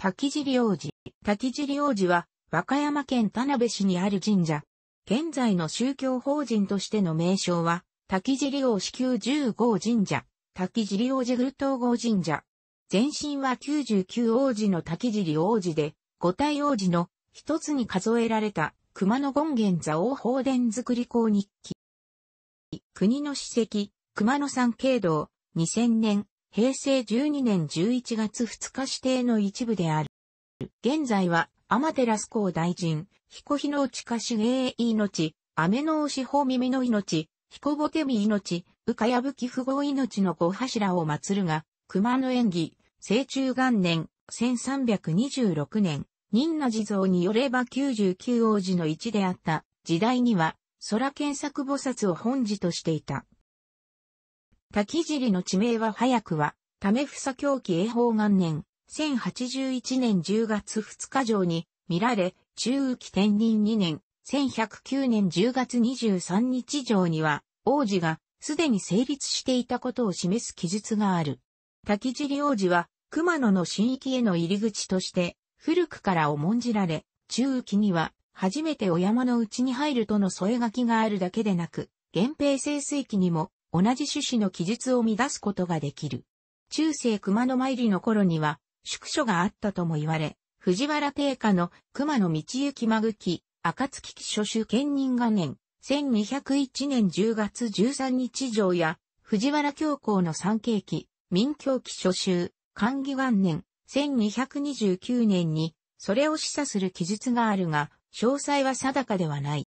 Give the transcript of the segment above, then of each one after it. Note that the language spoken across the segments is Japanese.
滝尻王子。滝尻王子は、和歌山県田辺市にある神社。現在の宗教法人としての名称は、滝尻王子宮10号神社、滝尻王子宮東号神社。前身は99王子の滝尻王子で、五体王子の一つに数えられた熊野権現座王法殿作り公日記。国の史跡、熊野山経道、2000年、平成12年11月2日指定の一部である。現在は、天ス公大臣、彦日の内かしげえ命、雨の押し耳の命、彦ぼてみ命、うかやぶき不合命の五柱を祀るが、熊野演技、成中元年、1326年、仁那地蔵によれば99王子の一であった時代には、空検索菩薩を本寺としていた。滝尻の地名は早くは、為房狂気永保元年、1081年10月2日上に見られ、中雨期天任2年、1109年10月23日上には、王子がすでに成立していたことを示す記述がある。滝尻王子は、熊野の新域への入り口として、古くから重んじられ、中雨期には、初めてお山の内に入るとの添え書きがあるだけでなく、源平清水期にも、同じ種子の記述を乱すことができる。中世熊野参りの頃には、宿所があったとも言われ、藤原定家の熊野道行まき、赤暁期諸主兼任元年、1201年10月13日上や、藤原教皇の三景記、民教記諸集、寛義元年、1229年に、それを示唆する記述があるが、詳細は定かではない。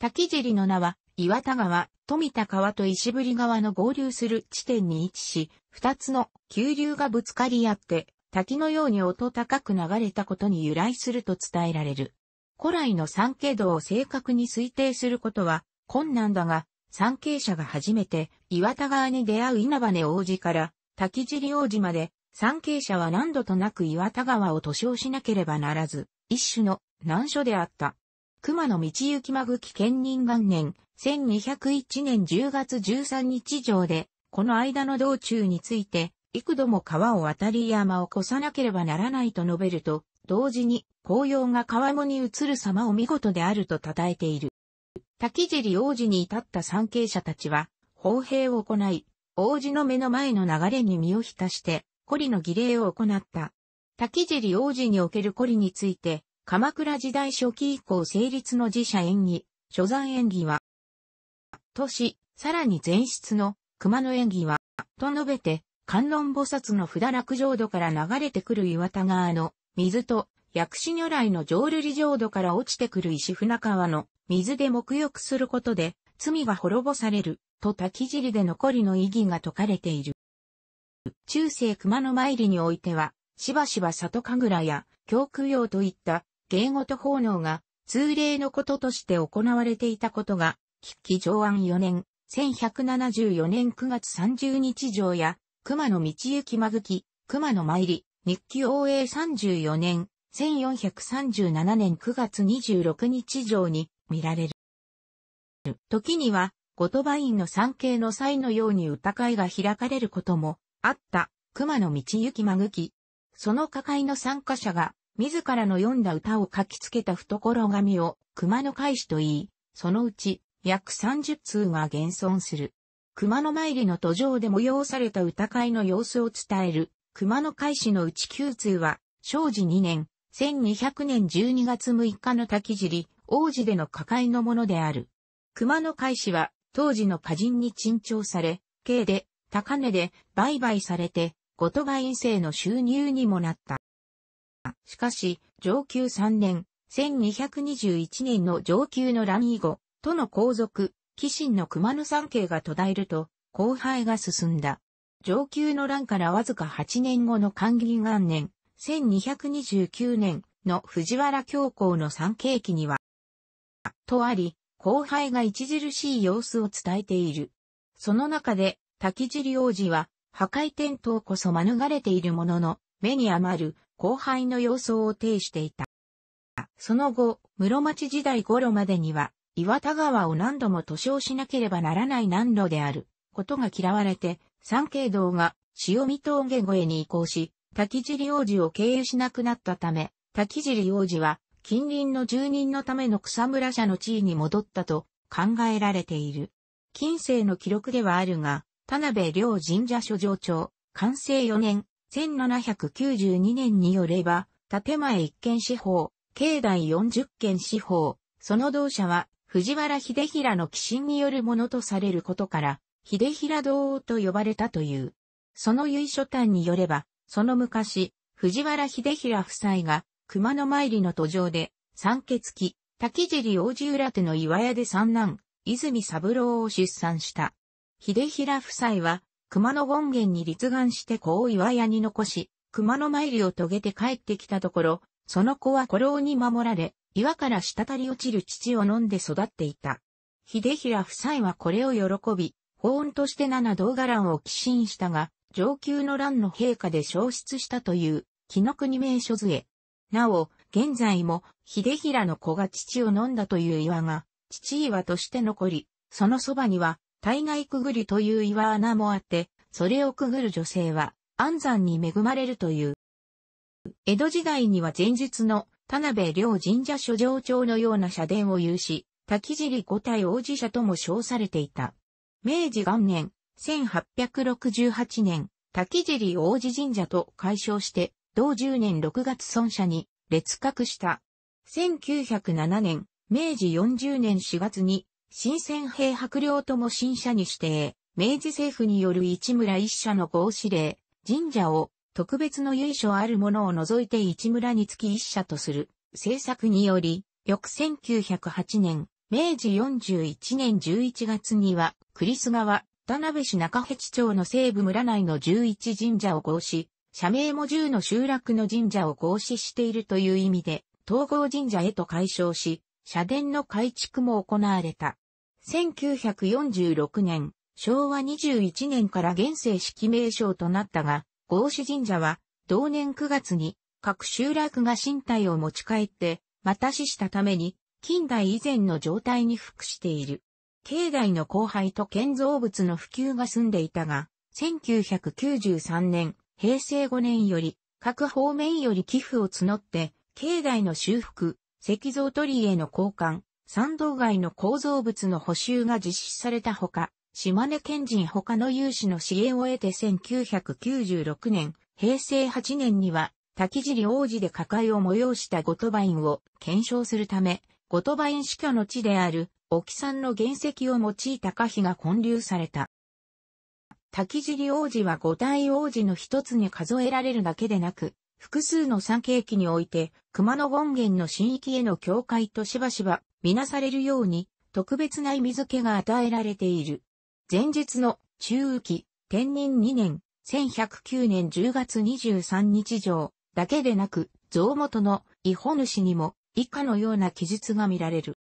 滝尻の名は、岩田川、富田川と石振川の合流する地点に位置し、二つの急流がぶつかり合って、滝のように音高く流れたことに由来すると伝えられる。古来の三景度を正確に推定することは困難だが、三景者が初めて岩田川に出会う稲根王子から滝尻王子まで、三景者は何度となく岩田川を図書しなければならず、一種の難所であった。熊野道行まぐき県人元年、1201年10月13日上で、この間の道中について、幾度も川を渡り山を越さなければならないと述べると、同時に紅葉が川面に映る様を見事であると称えている。滝尻王子に至った参詣者たちは、砲兵を行い、王子の目の前の流れに身を浸して、懲りの儀礼を行った。滝尻王子における懲りについて、鎌倉時代初期以降成立の寺社演技、所山演技は、都市、さらに前室の熊野演技は、と述べて、観音菩薩の札落浄土から流れてくる岩田川の水と、薬師如来の浄瑠璃浄土から落ちてくる石船川の水で沐浴することで、罪が滅ぼされる、と滝尻で残りの意義が解かれている。中世熊野参りにおいては、しばしば里神楽や、教供養といった芸事奉納が通例のこととして行われていたことが、筆記上案4年、1174年9月30日上や、熊野道行まぐき、熊野参り、日記応援34年、1437年9月26日上に見られる。時には、後鳥羽院の参詣の際のように歌会が開かれることもあった、熊野道行ぐき。その歌会の参加者が、自らの読んだ歌を書きつけた懐紙を熊野返しと言い、そのうち約30通が現存する。熊野参りの途上で催された歌会の様子を伝える熊野返しのうち9通は、正治2年、1200年12月6日の滝尻、王子での火会のものである。熊野返しは、当時の歌人に珍重され、軽で、高値で、売買されて、後鳥羽院生の収入にもなった。しかし、上級3年、1221年の上級の乱以後、との皇族、紀神の熊野三景が途絶えると、後輩が進んだ。上級の乱からわずか8年後の寛銀元年、1229年の藤原教皇の三景期には、とあり、後輩が著しい様子を伝えている。その中で、滝尻王子は、破壊転倒こそ免れているものの、目に余る荒廃の様相を呈していた。その後、室町時代頃までには、岩田川を何度も塗装しなければならない難路である、ことが嫌われて、三景道が潮見峠越えに移行し、滝尻王子を経由しなくなったため、滝尻王子は近隣の住人のための草むら社の地位に戻ったと考えられている。近世の記録ではあるが、田辺良神社所上長、完成4年、1792年によれば、建前一軒司法、境内四十件司法、その同社は、藤原秀平の寄進によるものとされることから、秀平堂と呼ばれたという。その由緒端によれば、その昔、藤原秀平夫妻が、熊野参りの途上で、三血期、滝尻王子浦手の岩屋で三男、泉三郎を出産した。秀平夫妻は、熊野権現に立願して子を岩屋に残し、熊野参りを遂げて帰ってきたところ、その子は古老に守られ、岩から滴り落ちる父を飲んで育っていた。秀平夫妻はこれを喜び、法恩として七道伽欄を寄進したが、上級の乱の陛下で消失したという、紀の国名所図へ。なお、現在も、秀平の子が父を飲んだという岩が、父岩として残り、そのそばには、大外くぐりという岩穴もあって、それをくぐる女性は安山に恵まれるという。江戸時代には前述の田辺良神社所上町のような社殿を有し、滝尻五体王子社とも称されていた。明治元年、1868年、滝尻王子神社と改称して、同10年6月孫社に列格した。1907年、明治40年4月に新鮮兵白領とも新社に指定、明治政府による市村一社の合指令、神社を特別の由緒あるものを除いて市村につき一社とする政策により、翌1908年、明治41年11月には、クリス川、田辺市中辺地町の西部村内の11神社を合し、社名も10の集落の神社を合祀しているという意味で、統合神社へと解消し、社殿の改築も行われた。1946年、昭和21年から現世式名称となったが、合主神社は、同年9月に、各集落が身体を持ち帰って、また死したために、近代以前の状態に服している。境内の荒廃と建造物の普及が済んでいたが、1993年、平成5年より、各方面より寄付を募って、境内の修復、石像鳥居への交換、山道街の構造物の補修が実施されたほか、島根県人他の有志の支援を得て1996年、平成8年には、滝尻王子で火会を催したゴトバインを検証するため、ゴトバイン死去の地である、沖山の原石を用いた火否が混流された。滝尻王子は五大王子の一つに数えられるだけでなく、複数の三景紀において、熊野権現の神域への境界としばしばみなされるように、特別な意味付けが与えられている。前述の中雨期、天人2年、1109年10月23日上だけでなく、蔵元の伊法主にも以下のような記述が見られる。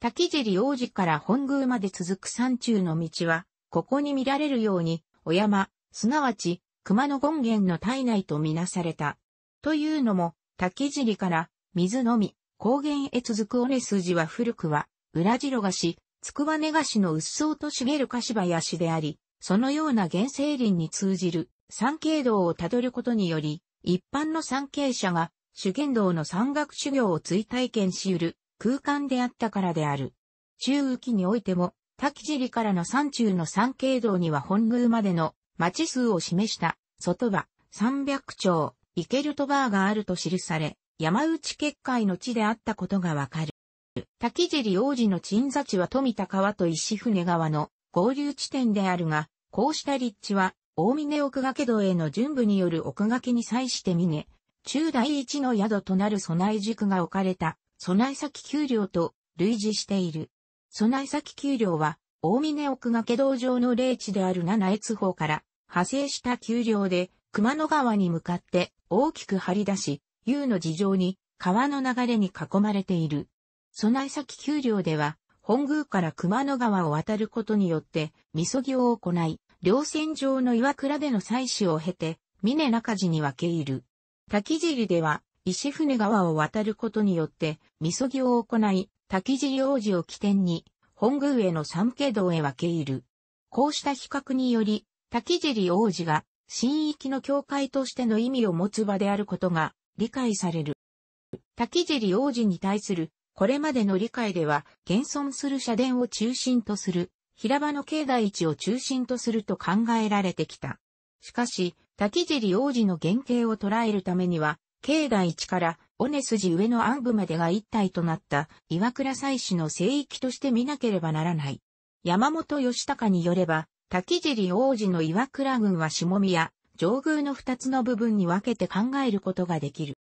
滝尻王子から本宮まで続く山中の道は、ここに見られるように、お山、すなわち、熊野権現の体内とみなされた。というのも、滝尻から、水のみ、高原へ続く尾根筋は古くは、裏白菓子、つくばね菓子のうっそうと茂る菓子林であり、そのような原生林に通じる山景道をたどることにより、一般の三景者が修験道の山岳修行を追体験し得る空間であったからである。中雨期においても、滝尻からの山中の山景道には本宮までの町数を示した外場三百町、イケルトバーがあると記され、山内結界の地であったことがわかる。滝尻王子の鎮座地は富田川と石船川の合流地点であるが、こうした立地は、大峰奥掛道への準部による奥掛に際して峰、中第一の宿となる備え軸が置かれた、備え先丘陵と類似している。備え先丘陵は、大峰奥掛道上の霊地である七越方から派生した丘陵で、熊野川に向かって大きく張り出し、U の事情に川の流れに囲まれている。備え先丘陵では、本宮から熊野川を渡ることによって、みそぎを行い、稜線上の岩倉での祭祀を経て、峰中寺に分け入る。滝尻では、石船川を渡ることによって、みそぎを行い、滝尻王子を起点に、本宮への三景道へ分け入る。こうした比較により、滝尻王子が、新域の境界としての意味を持つ場であることが理解される。滝尻王子に対するこれまでの理解では、現存する社殿を中心とする、平場の境内地を中心とすると考えられてきた。しかし、滝尻王子の原型を捉えるためには、境内地から尾根筋上の暗部までが一体となった岩倉祭祀の聖域として見なければならない。山本義隆によれば、滝尻王子の岩倉軍は下宮、上宮の二つの部分に分けて考えることができる。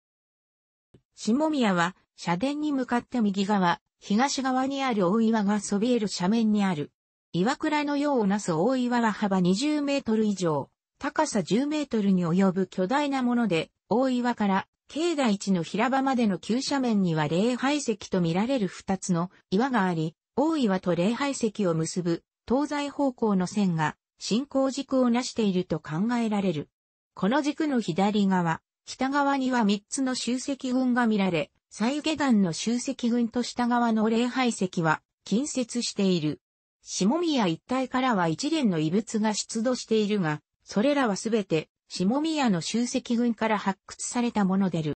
下宮は、社殿に向かって右側、東側にある大岩がそびえる斜面にある。岩倉のようなす大岩は幅20メートル以上、高さ10メートルに及ぶ巨大なもので、大岩から境内地の平場までの急斜面には礼拝石と見られる二つの岩があり、大岩と礼拝石を結ぶ東西方向の線が進行軸を成していると考えられる。この軸の左側、北側には3つの集積群が見られ、左右下段の集積群と下側の礼拝石は近接している。下宮一帯からは一連の遺物が出土しているが、それらはすべて下宮の集積群から発掘されたものでる。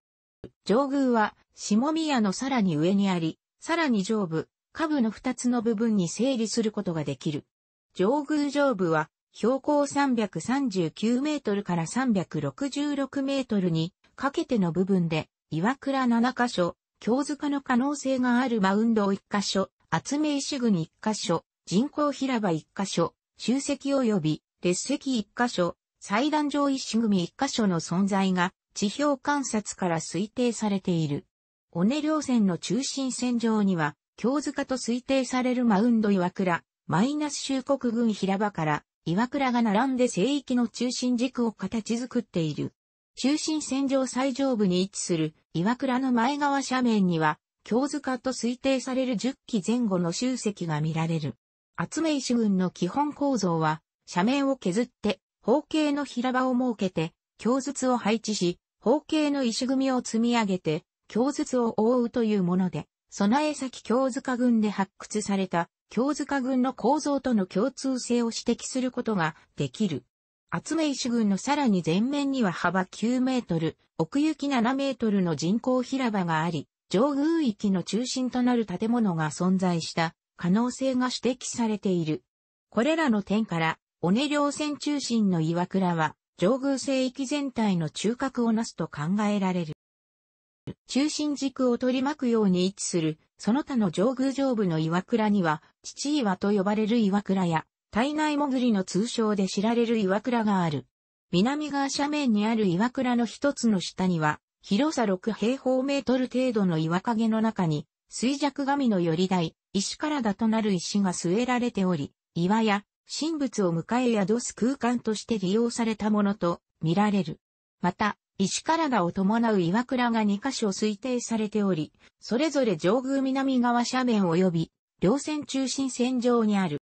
上宮は下宮のさらに上にあり、さらに上部、下部の二つの部分に整理することができる。上宮上部は標高339メートルから366メートルにかけての部分で岩倉7箇所、京塚の可能性があるマウンドを1箇所、厚め石群1箇所、人工平場1箇所、集積及び列石1箇所、祭壇上石組1箇所の存在が地表観察から推定されている。尾根稜線の中心線上には、京塚と推定されるマウンド岩倉、マイナス州国軍平場から岩倉が並んで聖域の中心軸を形作っている。中心線上最上部に位置する岩倉の前側斜面には、京塚と推定される10基前後の集積が見られる。厚め石軍の基本構造は、斜面を削って、方形の平場を設けて、京筒を配置し、方形の石組みを積み上げて、京筒を覆うというもので、備え先京塚軍で発掘された京塚軍の構造との共通性を指摘することができる。厚め石軍のさらに前面には幅9メートル、奥行き7メートルの人工平場があり、上宮域の中心となる建物が存在した可能性が指摘されている。これらの点から、尾根稜線中心の岩倉は、上宮聖域全体の中核をなすと考えられる。中心軸を取り巻くように位置するその他の上宮上部の岩倉には、父岩と呼ばれる岩倉や、体内潜りの通称で知られる岩倉がある。南側斜面にある岩倉の一つの下には、広さ6平方メートル程度の岩陰の中に、衰弱神のより台、石からだとなる石が据えられており、岩や神仏を迎え宿す空間として利用されたものと見られる。また、石からがを伴う岩倉が2箇所推定されており、それぞれ上宮南側斜面及び、稜線中心線上にある。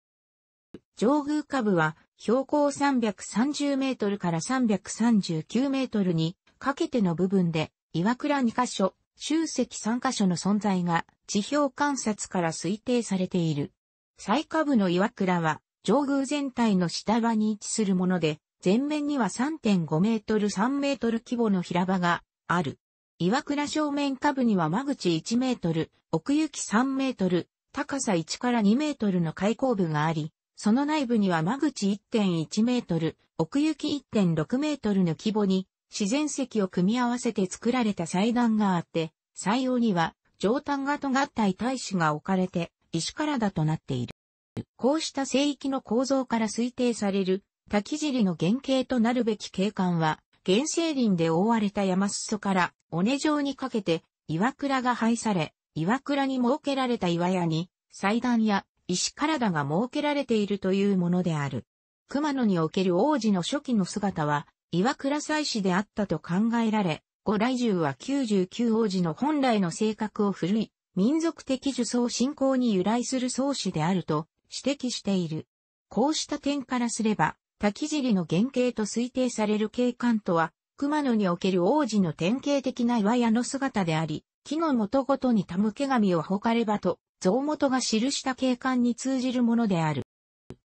上宮下部は、標高330メートルから339メートルにかけての部分で、岩倉2箇所、集積3箇所の存在が地表観察から推定されている。最下部の岩倉は上宮全体の下場に位置するもので、全面には3.5メートル3メートル規模の平場がある。岩倉正面下部には間口1メートル、奥行き3メートル、高さ1から2メートルの開口部があり、その内部には間口1.1メートル、奥行き1.6メートルの規模に自然石を組み合わせて作られた祭壇があって、採用には上端が尖った板石が置かれて石からだとなっている。こうした聖域の構造から推定される滝尻の原型となるべき景観は、原生林で覆われた山裾から尾根状にかけて岩倉が廃され、岩倉に設けられた岩屋に祭壇や石体が設けられているというものである。熊野における王子の初期の姿は、岩倉祭祀であったと考えられ、五来獣は99王子の本来の性格を古い、民族的呪詛信仰に由来する創始であると指摘している。こうした点からすれば、滝尻の原型と推定される景観とは、熊野における王子の典型的な岩屋の姿であり、木の元ごとに手向け紙を誇ればと、像元が記した景観に通じるものである。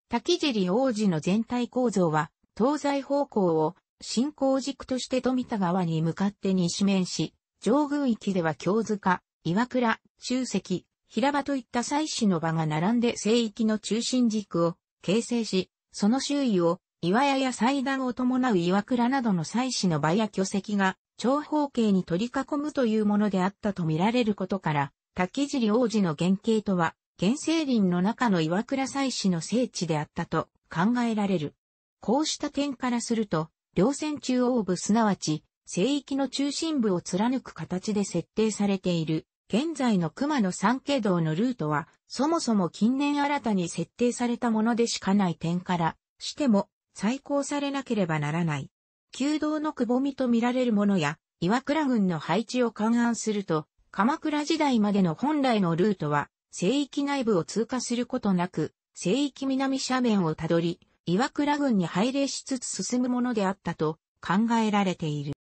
滝尻王子の全体構造は、東西方向を進行軸として富田川に向かって西面し、上宮域では京塚、岩倉、中石、平場といった祭祀の場が並んで聖域の中心軸を形成し、その周囲を岩屋や祭壇を伴う岩倉などの祭祀の場や巨石が長方形に取り囲むというものであったと見られることから、滝尻王子の原型とは、原生林の中の岩倉祭祀の聖地であったと考えられる。こうした点からすると、稜線中央部すなわち、聖域の中心部を貫く形で設定されている、現在の熊野三景道のルートは、そもそも近年新たに設定されたものでしかない点から、しても、再興されなければならない。旧道のくぼみと見られるものや、岩倉軍の配置を勘案すると、鎌倉時代までの本来のルートは、聖域内部を通過することなく、聖域南斜面をたどり、岩倉軍に拝礼しつつ進むものであったと考えられている。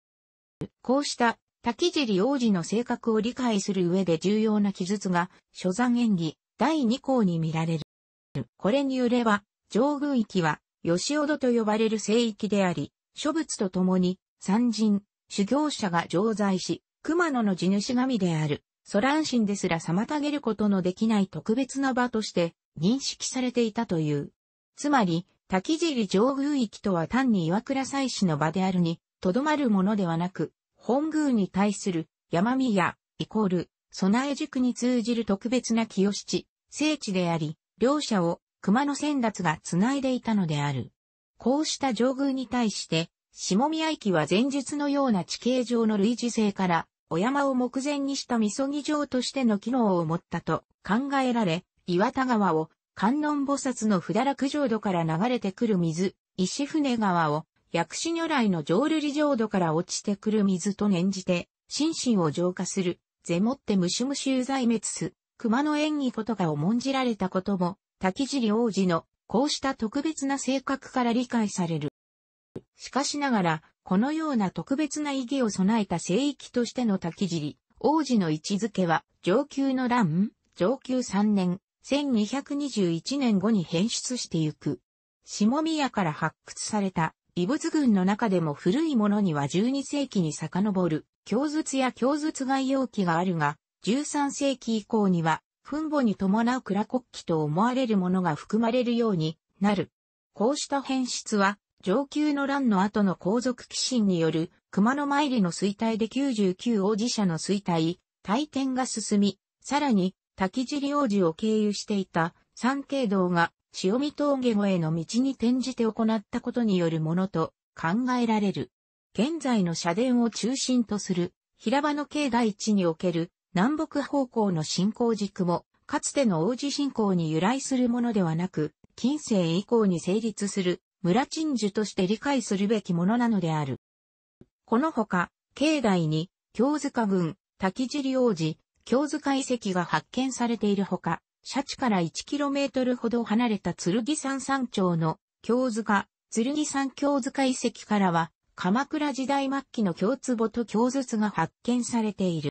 こうした滝尻王子の性格を理解する上で重要な記述が、所山演技第2項に見られる。これによれば、上宮域は吉尾戸と呼ばれる聖域であり、諸仏と共に、山人、修行者が常在し、熊野の地主神である、ソラン神ですら妨げることのできない特別な場として認識されていたという。つまり、滝尻上宮域とは単に岩倉祭祀の場であるに、とどまるものではなく、本宮に対する山宮、イコール、備え塾に通じる特別な清七、聖地であり、両者を熊野先達が繋いでいたのである。こうした上宮に対して、下宮駅は前述のような地形上の類似性から、お山を目前にしたみそぎ城としての機能を持ったと考えられ、岩田川を観音菩薩の札楽浄土から流れてくる水、石船川を薬師如来の浄瑠璃浄土から落ちてくる水と念じて、心身を浄化する、ゼモってムシムシ有罪滅す、熊の演技ことが重んじられたことも滝尻王子のこうした特別な性格から理解される。しかしながら、このような特別な意義を備えた聖域としての滝尻、王子の位置づけは、上級の乱、上級3年、1221年後に変質してゆく。下宮から発掘された遺物群の中でも古いものには12世紀に遡る、経筒や経筒外容器があるが、13世紀以降には墳墓に伴う蔵国旗と思われるものが含まれるようになる。こうした変質は、上級の乱の後の皇族寄進による熊野参りの衰退で99王子社の衰退、退転が進み、さらに滝尻王子を経由していた三景道が潮見峠越えの道に転じて行ったことによるものと考えられる。現在の社殿を中心とする平場の境外地における南北方向の進行軸も、かつての王子信仰に由来するものではなく、近世以降に成立する村鎮守として理解するべきものなのである。このほか、境内に、京塚郡、滝尻王子、京塚遺跡が発見されているほか、シャチから 1km ほど離れた剣山山頂の京塚、剣山京塚遺跡からは、鎌倉時代末期の京壺と京筒が発見されている。